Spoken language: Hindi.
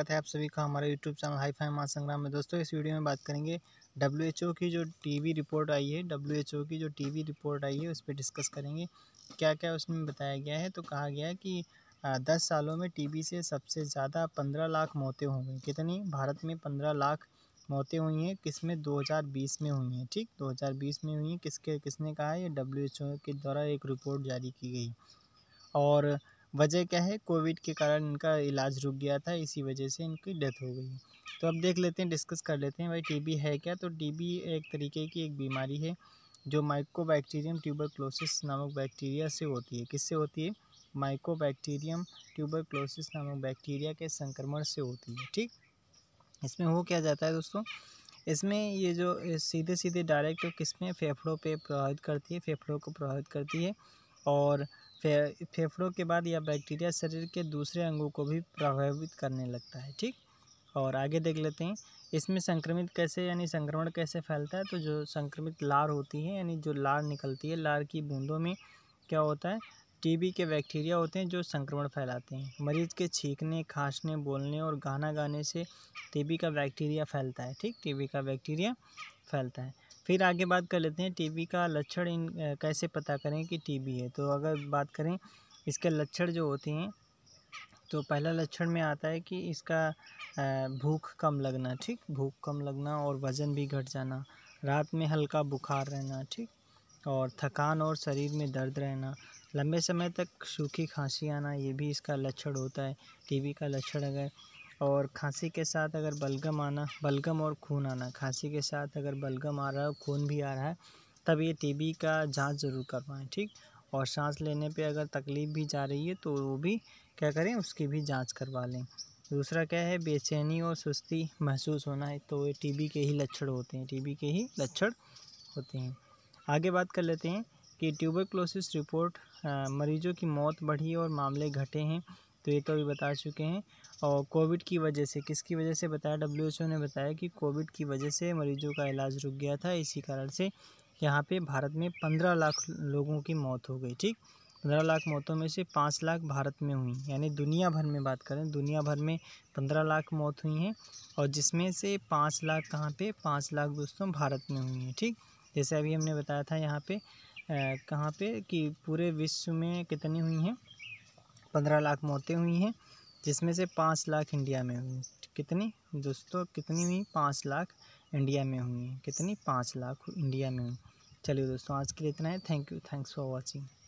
स्वागत है आप सभी का हमारे यूट्यूब चैनल हाई फाई माँ संग्राम में दोस्तों इस वीडियो में बात करेंगे डब्ल्यू की जो टीवी रिपोर्ट आई है डब्ल्यू की जो टीवी रिपोर्ट आई है उस पर डिस्कस करेंगे क्या क्या उसमें बताया गया है तो कहा गया है कि दस सालों में वी से सबसे ज़्यादा पंद्रह लाख मौतें होंगी कितनी भारत में पंद्रह लाख मौतें हुई हैं किसमें बीस में हुई हैं ठीक बीस में हुई हैं किसके किसने कहा है ये डब्ल्यू के द्वारा एक रिपोर्ट जारी की गई और वजह क्या है कोविड के कारण इनका इलाज रुक गया था इसी वजह से इनकी डेथ हो गई तो अब देख लेते हैं डिस्कस कर लेते हैं भाई टीबी है क्या तो टीबी एक तरीके की एक बीमारी है जो माइकोबैक्टीरियम ट्यूबरक्लोसिस नामक बैक्टीरिया से होती है किससे होती है माइकोबैक्टीरियम ट्यूबरक्लोसिस नामक बैक्टीरिया के संक्रमण से होती है ठीक इसमें हो क्या जाता है दोस्तों इसमें ये जो सीधे सीधे डायरेक्ट किस में फेफड़ों पर प्रभावित करती है फेफड़ों को प्रभावित करती है और फे, फेफड़ों के बाद यह बैक्टीरिया शरीर के दूसरे अंगों को भी प्रभावित करने लगता है ठीक और आगे देख लेते हैं इसमें संक्रमित कैसे यानी संक्रमण कैसे फैलता है तो जो संक्रमित लार होती है यानी जो लार निकलती है लार की बूंदों में क्या होता है टीबी के बैक्टीरिया होते हैं जो संक्रमण फैलाते हैं मरीज के छींकने खांसने बोलने और गाना गाने से टीबी का बैक्टीरिया फैलता है ठीक टीबी का बैक्टीरिया फैलता है फिर आगे बात कर लेते हैं टीबी का लक्षण इन कैसे पता करें कि टीबी है तो अगर बात करें इसके लक्षण जो होते हैं तो पहला लक्षण में आता है कि इसका भूख कम लगना ठीक भूख कम लगना और वज़न भी घट जाना रात में हल्का बुखार रहना ठीक और थकान और शरीर में दर्द रहना लंबे समय तक सूखी खांसी आना ये भी इसका लक्षण होता है टीबी का लक्षण अगर और खांसी के साथ अगर बलगम आना बलगम और खून आना खांसी के साथ अगर बलगम आ रहा है खून भी आ रहा है तब ये टीबी का जांच ज़रूर करवाएं ठीक और सांस लेने पे अगर तकलीफ़ भी जा रही है तो वो भी क्या करें उसकी भी जांच करवा लें दूसरा क्या है बेचैनी और सुस्ती महसूस होना है तो ये टी के ही लक्षण होते हैं टी के ही लक्षण होते हैं आगे बात कर लेते हैं कि ट्यूबरक्लोसिस रिपोर्ट आ, मरीजों की मौत बढ़ी और मामले घटे हैं तो ये तो अभी बता चुके हैं और कोविड की वजह से किसकी वजह से बताया डब्ल्यू ने बताया कि कोविड की वजह से मरीजों का इलाज रुक गया था इसी कारण से यहाँ पे भारत में पंद्रह लाख लोगों की मौत हो गई ठीक पंद्रह लाख मौतों में से पाँच लाख भारत में हुई यानी दुनिया भर में बात करें दुनिया भर में पंद्रह लाख मौत हुई हैं और जिसमें से पाँच लाख कहाँ पे पाँच लाख दोस्तों भारत में हुई हैं ठीक जैसे अभी हमने बताया था यहाँ पे कहाँ पे कि पूरे विश्व में कितनी हुई हैं पंद्रह लाख मौतें हुई हैं जिसमें से पाँच लाख इंडिया में हुई कितनी दोस्तों कितनी हुई पाँच लाख इंडिया में हुई कितनी पाँच लाख इंडिया में हुई चलिए दोस्तों आज के लिए इतना है thank you thanks for watching